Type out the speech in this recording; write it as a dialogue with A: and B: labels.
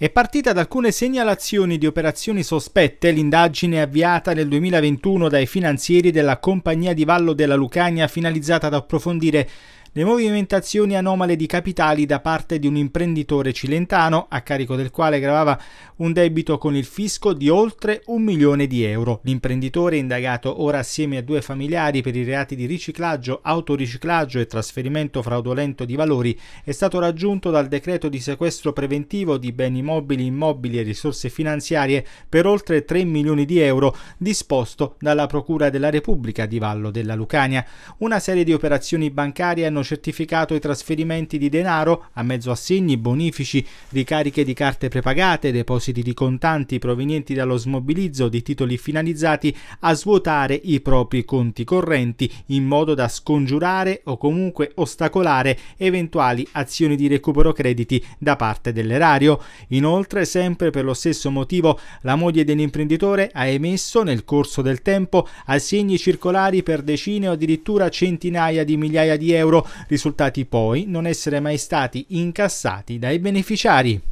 A: È partita da alcune segnalazioni di operazioni sospette l'indagine avviata nel 2021 dai finanzieri della compagnia di Vallo della Lucania finalizzata ad approfondire le movimentazioni anomale di capitali da parte di un imprenditore cilentano a carico del quale gravava un debito con il fisco di oltre un milione di euro. L'imprenditore indagato ora assieme a due familiari per i reati di riciclaggio, autoriciclaggio e trasferimento fraudolento di valori è stato raggiunto dal decreto di sequestro preventivo di beni mobili, immobili e risorse finanziarie per oltre 3 milioni di euro disposto dalla Procura della Repubblica di Vallo della Lucania. Una serie di operazioni bancarie hanno hanno certificato i trasferimenti di denaro a mezzo assegni, bonifici, ricariche di carte prepagate, depositi di contanti provenienti dallo smobilizzo di titoli finalizzati a svuotare i propri conti correnti in modo da scongiurare o comunque ostacolare eventuali azioni di recupero crediti da parte dell'erario. Inoltre, sempre per lo stesso motivo, la moglie dell'imprenditore ha emesso nel corso del tempo assegni circolari per decine o addirittura centinaia di migliaia di euro risultati poi non essere mai stati incassati dai beneficiari.